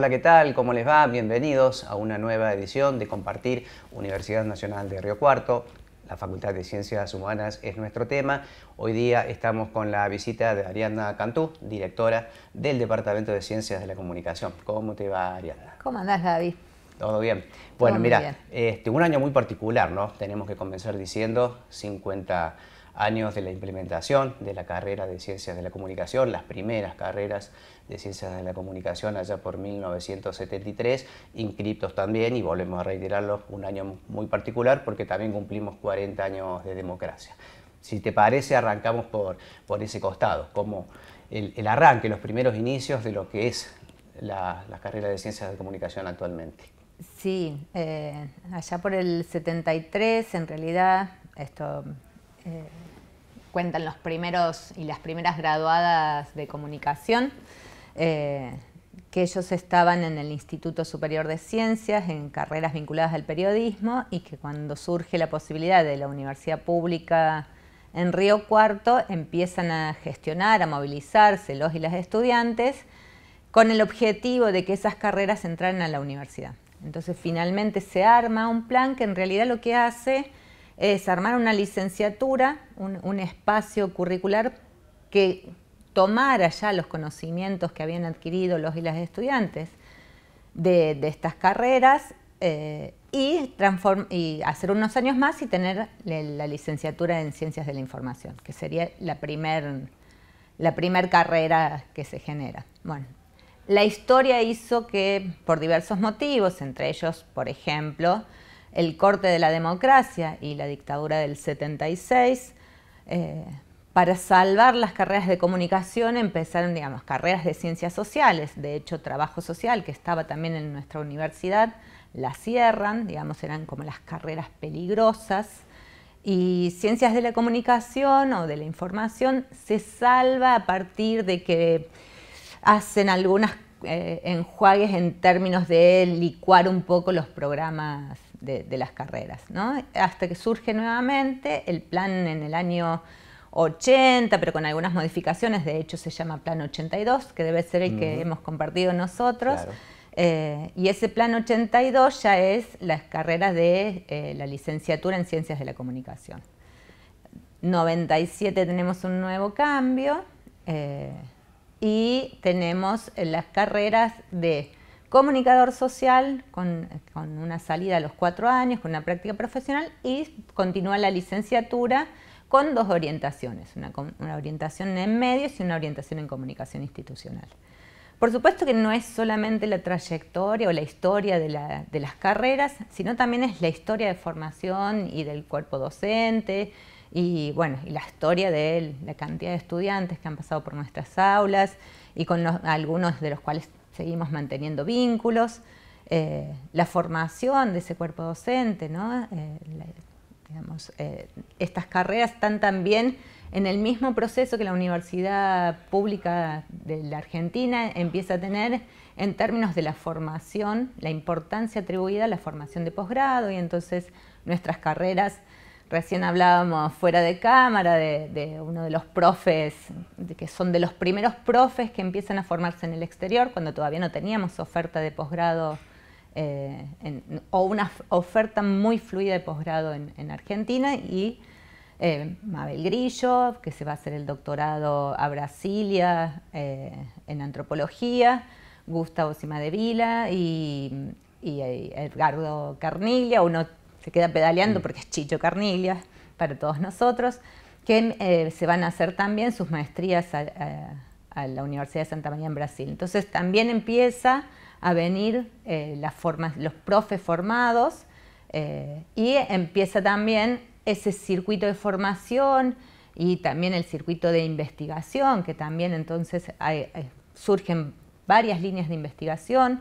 Hola, ¿qué tal? ¿Cómo les va? Bienvenidos a una nueva edición de Compartir Universidad Nacional de Río Cuarto. La Facultad de Ciencias Humanas es nuestro tema. Hoy día estamos con la visita de Ariadna Cantú, directora del Departamento de Ciencias de la Comunicación. ¿Cómo te va, Ariadna? ¿Cómo andás, David? Todo bien. Bueno, mira, este, un año muy particular, ¿no? Tenemos que comenzar diciendo 50 años de la implementación de la carrera de Ciencias de la Comunicación, las primeras carreras de Ciencias de la Comunicación allá por 1973, inscriptos también, y volvemos a reiterarlo, un año muy particular porque también cumplimos 40 años de democracia. Si te parece, arrancamos por, por ese costado, como el, arranque, los primeros inicios de lo que es la, carrera de Ciencias de la Comunicación actualmente. Sí, eh, allá por el 73, en realidad, esto eh, cuentan los primeros y las primeras graduadas de comunicación, eh, que ellos estaban en el Instituto Superior de Ciencias, en carreras vinculadas al periodismo, y que cuando surge la posibilidad de la universidad pública en Río Cuarto, empiezan a gestionar, a movilizarse los y las estudiantes, con el objetivo de que esas carreras entraran a la universidad. Entonces finalmente se arma un plan que en realidad lo que hace es armar una licenciatura, un, espacio curricular que tomara ya los conocimientos que habían adquirido los y las estudiantes de, estas carreras eh, y, y, hacer unos años más y tener la licenciatura en Ciencias de la Información, que sería la primera carrera que se genera. Bueno, la historia hizo que, por diversos motivos, entre ellos, por ejemplo, el corte de la democracia y la dictadura del 76, eh, para salvar las carreras de comunicación empezaron, digamos, carreras de ciencias sociales, de hecho trabajo social, que estaba también en nuestra universidad, la cierran, digamos, eran como las carreras peligrosas, y ciencias de la comunicación o de la información se salva a partir de que hacen algunas eh, enjuagues en términos de licuar un poco los programas de, las carreras, ¿no? hasta que surge nuevamente el plan en el año 80, pero con algunas modificaciones, de hecho se llama Plan 82, que debe ser el que hemos compartido nosotros. Eh, y ese plan 82 ya es las carreras de eh, la licenciatura en ciencias de la comunicación. 97 tenemos un nuevo cambio eh, y tenemos las carreras de comunicador social con, una salida a los cuatro años, con una práctica profesional y continúa la licenciatura con dos orientaciones, una, una, orientación en medios y una orientación en comunicación institucional. Por supuesto que no es solamente la trayectoria o la historia de, la, de las carreras, sino también es la historia de formación y del cuerpo docente y, bueno, y la historia de la cantidad de estudiantes que han pasado por nuestras aulas y con algunos de los cuales seguimos manteniendo vínculos. Eh, la formación de ese cuerpo docente, ¿no? Eh, eh, estas carreras están también en el mismo proceso que la Universidad Pública de la Argentina empieza a tener en términos de la formación, la importancia atribuida a la formación de posgrado y entonces nuestras carreras Recién hablábamos fuera de cámara de, uno de los profes, de que son de los primeros profes que empiezan a formarse en el exterior, cuando todavía no teníamos oferta de posgrado eh, o una oferta muy fluida de posgrado en, Argentina. Y eh, Mabel Grillo, que se va a hacer el doctorado a Brasilia eh, en antropología, Gustavo Simadevila y, y Edgardo Carniglia, uno se queda pedaleando mm. porque es Chicho Carniglia, para todos nosotros, que eh, se van a hacer también sus maestrías a, la Universidad de Santa María en Brasil. Entonces también empieza a venir eh, las formas, los profes formados eh, y empieza también ese circuito de formación y también el circuito de investigación, que también entonces surgen varias líneas de investigación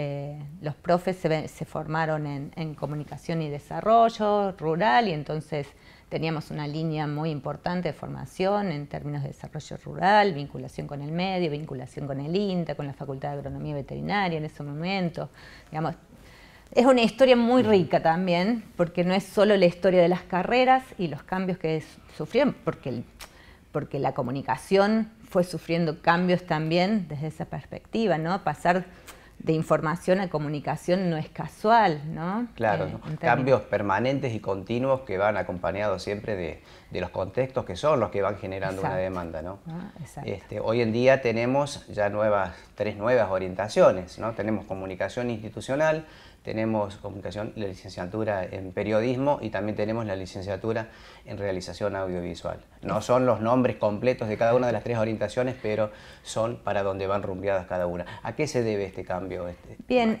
eh, los profes se, formaron en, comunicación y desarrollo rural y entonces teníamos una línea muy importante de formación en términos de desarrollo rural, vinculación con el medio, vinculación con el INTA, con la Facultad de Agronomía Veterinaria en ese momento. Digamos, es una historia muy rica también, porque no es solo la historia de las carreras y los cambios que sufrieron, porque, porque la comunicación fue sufriendo cambios también desde esa perspectiva, ¿no? Pasar de información a comunicación no es casual, ¿no? Claro, eh, cambios permanentes y continuos que van acompañados siempre de, los contextos que son los que van generando una demanda, ¿no? Este, hoy en día tenemos ya nuevas, tres nuevas orientaciones, ¿no? Tenemos comunicación institucional, tenemos comunicación, la licenciatura en periodismo y también tenemos la licenciatura en realización audiovisual. No son los nombres completos de cada una de las tres orientaciones, pero son para donde van rumbeadas cada una. ¿A qué se debe este cambio, este, Bien,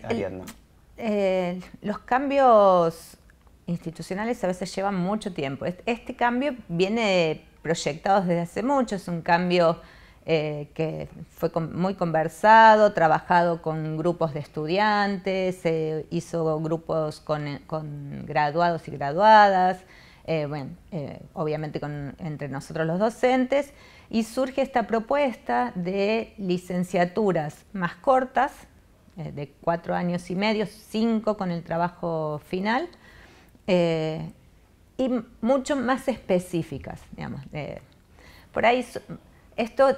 eh, los cambios institucionales a veces llevan mucho tiempo. Este cambio viene proyectado desde hace mucho, es un cambio eh, que fue muy conversado, trabajado con grupos de estudiantes, se hizo grupos con, graduados y graduadas, eh, eh, obviamente entre nosotros los docentes, y surge esta propuesta de licenciaturas más cortas, de cuatro años y medio, cinco con el trabajo final, y mucho más específicas, digamos. por ahí esto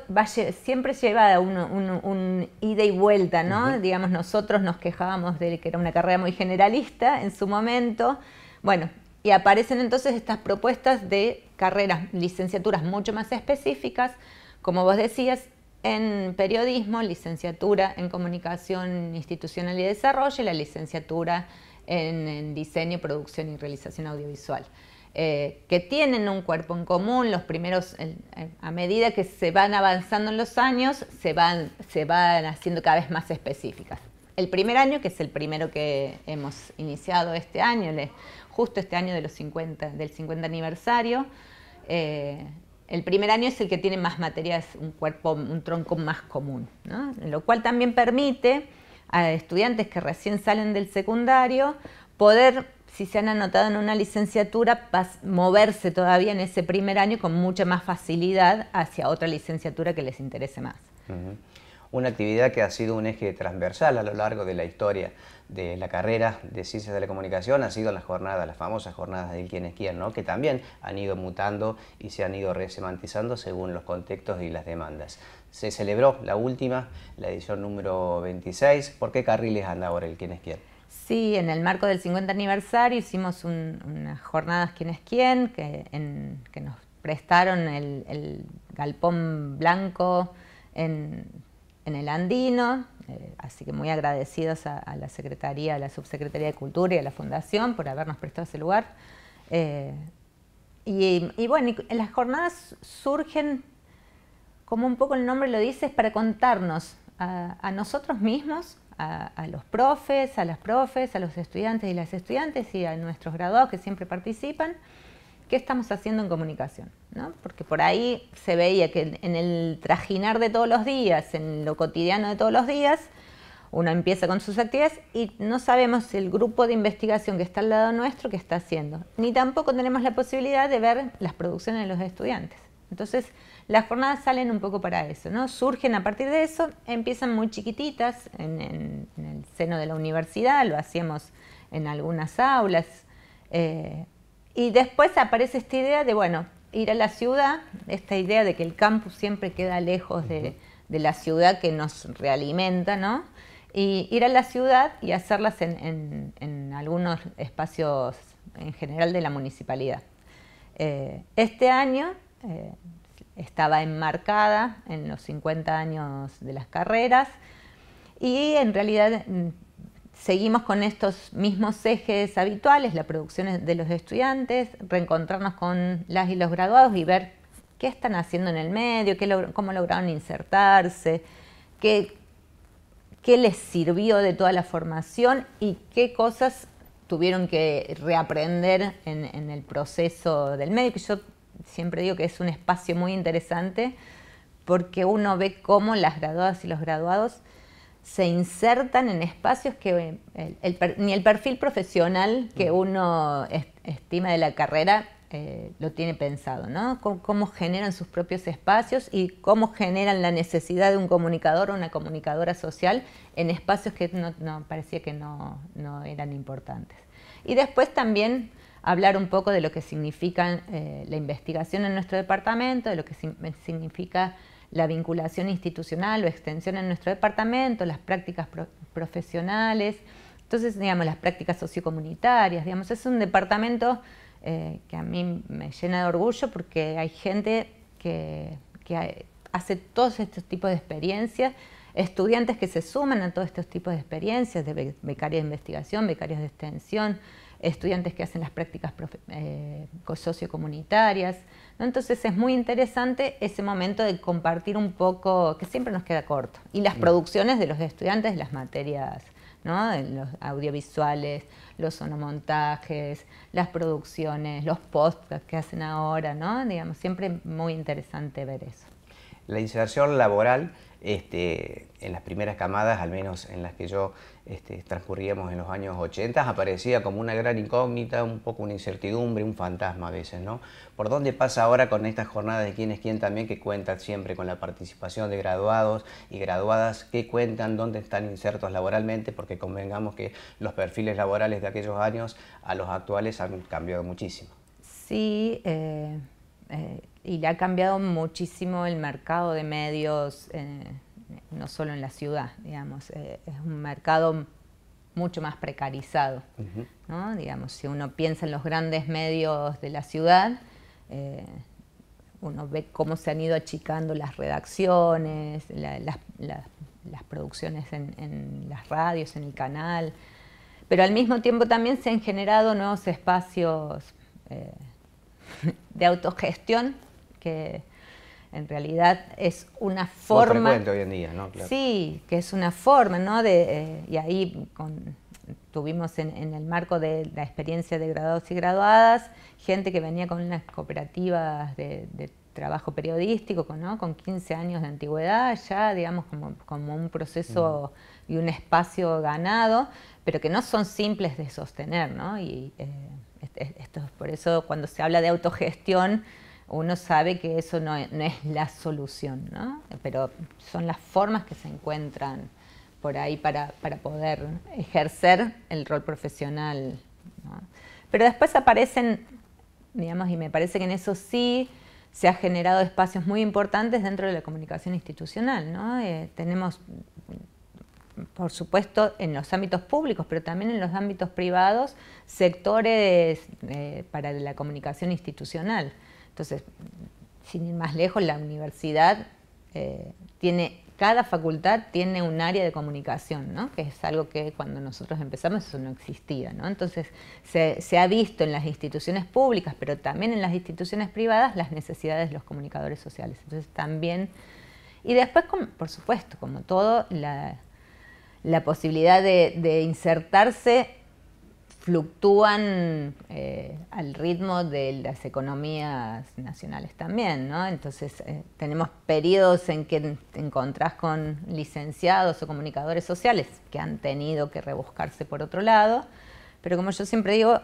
siempre lleva un, un, ida y vuelta, ¿no? Digamos, nosotros nos quejábamos de que era una carrera muy generalista en su momento. Bueno, y aparecen entonces estas propuestas de carreras, licenciaturas mucho más específicas, como vos decías, en periodismo, licenciatura en comunicación institucional y desarrollo y la licenciatura en diseño, producción y realización audiovisual. Eh, que tienen un cuerpo en común, los primeros, a medida que se van avanzando en los años, se van, se van haciendo cada vez más específicas. El primer año, que es el primero que hemos iniciado este año, justo este año de los 50, del 50 aniversario, eh, el primer año es el que tiene más materias, un cuerpo, un tronco más común, lo cual también permite a estudiantes que recién salen del secundario poder si se han anotado en una licenciatura, moverse todavía en ese primer año con mucha más facilidad hacia otra licenciatura que les interese más. Una actividad que ha sido un eje transversal a lo largo de la historia de la carrera de Ciencias de la Comunicación ha sido las jornadas, las famosas jornadas del quién es quién, ¿no? que también han ido mutando y se han ido resemantizando según los contextos y las demandas. Se celebró la última, la edición número 26. ¿Por qué carriles anda ahora el quién es quién? Sí, en el marco del 50 aniversario hicimos unas jornadas Quién es quién, que, nos prestaron el, galpón blanco en, el Andino, eh, así que muy agradecidos a, la Secretaría, a la Subsecretaría de Cultura y a la Fundación por habernos prestado ese lugar. Eh, y, bueno, las jornadas surgen, como un poco el nombre lo dice, es para contarnos a nosotros mismos a, los profes, a las profes, a los estudiantes y las estudiantes y a nuestros graduados que siempre participan, qué estamos haciendo en comunicación. ¿no? Porque por ahí se veía que en el trajinar de todos los días, en lo cotidiano de todos los días, uno empieza con sus actividades y no sabemos el grupo de investigación que está al lado nuestro que está haciendo, ni tampoco tenemos la posibilidad de ver las producciones de los estudiantes. Entonces, las jornadas salen un poco para eso, ¿no? Surgen a partir de eso, empiezan muy chiquititas en, el seno de la universidad, lo hacíamos en algunas aulas. Eh, y después aparece esta idea de, bueno, ir a la ciudad, esta idea de que el campus siempre queda lejos de, la ciudad que nos realimenta, ¿no? Y ir a la ciudad y hacerlas en, algunos espacios en general de la municipalidad. Eh, este año eh, estaba enmarcada en los 50 años de las carreras y en realidad mm, seguimos con estos mismos ejes habituales, la producción de los estudiantes, reencontrarnos con las y los graduados y ver qué están haciendo en el medio, qué cómo lograron insertarse, qué, qué les sirvió de toda la formación y qué cosas tuvieron que reaprender en, el proceso del medio. Yo siempre digo que es un espacio muy interesante porque uno ve cómo las graduadas y los graduados se insertan en espacios que eh, ni el perfil profesional que mm. uno estima de la carrera eh, lo tiene pensado, ¿no? cómo generan sus propios espacios y cómo generan la necesidad de un comunicador o una comunicadora social en espacios que parecía que no, no eran importantes. Y después también hablar un poco de lo que significa eh, la investigación en nuestro departamento, de lo que significa la vinculación institucional o extensión en nuestro departamento, las prácticas profesionales, entonces, digamos, las prácticas sociocomunitarias, digamos, es un departamento eh, que a mí me llena de orgullo porque hay gente que, hace todos estos tipos de experiencias, estudiantes que se suman a todos estos tipos de experiencias, de becarios de investigación, becarios de extensión, estudiantes que hacen las prácticas eh, sociocomunitarias. Entonces es muy interesante ese momento de compartir un poco, que siempre nos queda corto, y las mm. producciones de los estudiantes las materias. ¿no? los audiovisuales, los sonomontajes, las producciones, los podcasts que hacen ahora, ¿no? digamos, siempre muy interesante ver eso. La inserción laboral este, en las primeras camadas, al menos en las que yo este, transcurríamos en los años 80, aparecía como una gran incógnita, un poco una incertidumbre, un fantasma a veces, ¿no? ¿Por dónde pasa ahora con estas jornadas de quién es quién también, que cuentan siempre con la participación de graduados y graduadas que cuentan dónde están insertos laboralmente? Porque convengamos que los perfiles laborales de aquellos años a los actuales han cambiado muchísimo. Sí, eh, eh, y le ha cambiado muchísimo el mercado de medios, eh, no solo en la ciudad, digamos, eh, es un mercado mucho más precarizado, ¿no? digamos, si uno piensa en los grandes medios de la ciudad, eh, uno ve cómo se han ido achicando las redacciones, las, producciones en, las radios, en el canal, pero al mismo tiempo también se han generado nuevos espacios de autogestión que en realidad es una forma... hoy en día, ¿no? Sí, que es una forma, ¿no? De, eh, y ahí tuvimos en, el marco de la experiencia de graduados y graduadas, gente que venía con unas cooperativas de, trabajo periodístico, ¿no? con 15 años de antigüedad, ya digamos como, un proceso y un espacio ganado, pero que no son simples de sostener, ¿no? Y eh, este, esto por eso cuando se habla de autogestión, uno sabe que eso no es, la solución, ¿no? pero son las formas que se encuentran por ahí para, poder ejercer el rol profesional. Pero después aparecen, digamos, y me parece que en eso sí se ha generado espacios muy importantes dentro de la comunicación institucional. ¿no? Eh, tenemos, por supuesto, en los ámbitos públicos, pero también en los ámbitos privados, sectores eh, para la comunicación institucional. Entonces, sin ir más lejos, la universidad eh, tiene, cada facultad tiene un área de comunicación, ¿no? que es algo que cuando nosotros empezamos eso no existía. ¿no? Entonces, se, ha visto en las instituciones públicas, pero también en las instituciones privadas, las necesidades de los comunicadores sociales. Entonces, también... Y después, por supuesto, como todo, la, posibilidad de, insertarse fluctúan eh, al ritmo de las economías nacionales también, Entonces eh, tenemos periodos en que te encontrás con licenciados o comunicadores sociales que han tenido que rebuscarse por otro lado, pero como yo siempre digo,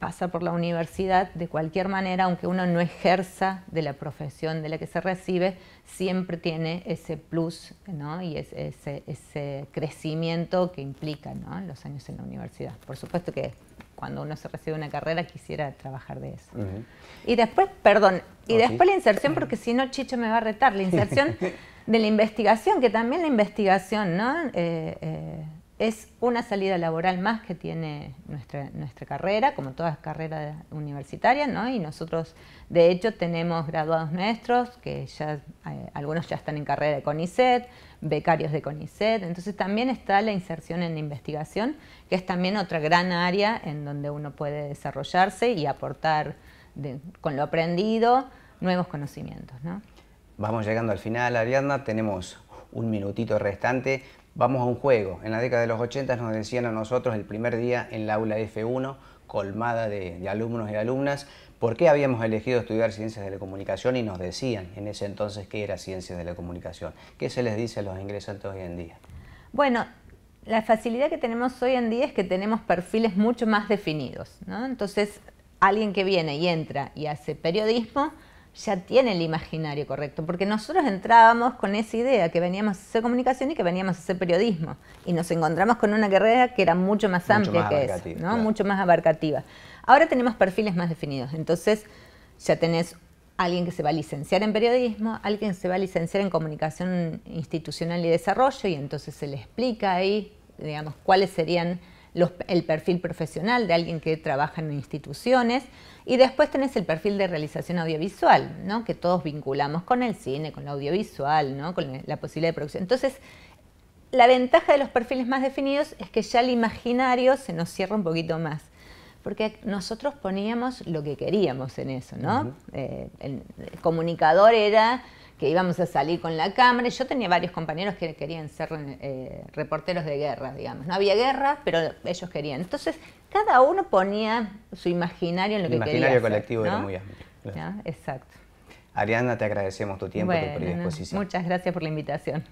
pasa por la universidad de cualquier manera, aunque uno no ejerza de la profesión de la que se recibe, siempre tiene ese plus y ese, crecimiento que implica los años en la universidad. Por supuesto que cuando uno se recibe una carrera quisiera trabajar de eso. Y después, perdón, y después la inserción, porque si no Chicho me va a retar, la inserción de la investigación, que también la investigación, ¿no? Eh, eh es una salida laboral más que tiene nuestra, nuestra carrera, como todas carrera carreras ¿no? Y nosotros, de hecho, tenemos graduados nuestros, que ya, eh, algunos ya están en carrera de CONICET, becarios de CONICET, entonces también está la inserción en investigación, que es también otra gran área en donde uno puede desarrollarse y aportar con lo aprendido nuevos conocimientos, Vamos llegando al final, Ariadna, tenemos un minutito restante, vamos a un juego. En la década de los 80 nos decían a nosotros el primer día en la aula F1, colmada de, alumnos y alumnas, por qué habíamos elegido estudiar ciencias de la comunicación y nos decían en ese entonces qué era ciencias de la comunicación. ¿Qué se les dice a los ingresantes hoy en día? Bueno, la facilidad que tenemos hoy en día es que tenemos perfiles mucho más definidos. Entonces, alguien que viene y entra y hace periodismo, ya tiene el imaginario correcto, porque nosotros entrábamos con esa idea que veníamos a hacer comunicación y que veníamos a hacer periodismo, y nos encontramos con una carrera que era mucho más amplia que eso, mucho más abarcativa. Ahora tenemos perfiles más definidos, entonces ya tenés alguien que se va a licenciar en periodismo, alguien que se va a licenciar en comunicación institucional y desarrollo, y entonces se le explica ahí, digamos, cuáles serían el perfil profesional de alguien que trabaja en instituciones y después tenés el perfil de realización audiovisual, ¿no? que todos vinculamos con el cine, con lo audiovisual, ¿no? con la posibilidad de producción. Entonces, la ventaja de los perfiles más definidos es que ya el imaginario se nos cierra un poquito más porque nosotros poníamos lo que queríamos en eso, ¿no? Eh, el comunicador era que íbamos a salir con la cámara. Yo tenía varios compañeros que querían ser eh, reporteros de guerra, digamos. No había guerra, pero ellos querían. Entonces, cada uno ponía su imaginario en lo que quería. El Imaginario colectivo era muy amplio. Exacto. Ariana, te agradecemos tu tiempo y tu predisposición. Muchas gracias por la invitación.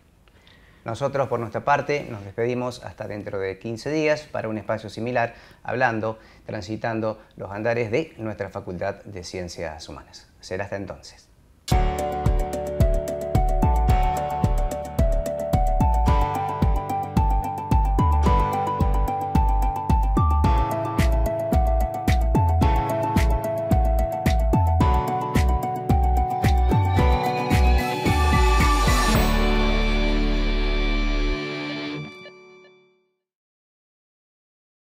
Nosotros, por nuestra parte, nos despedimos hasta dentro de 15 días para un espacio similar, hablando, transitando los andares de nuestra Facultad de Ciencias Humanas. Será hasta entonces.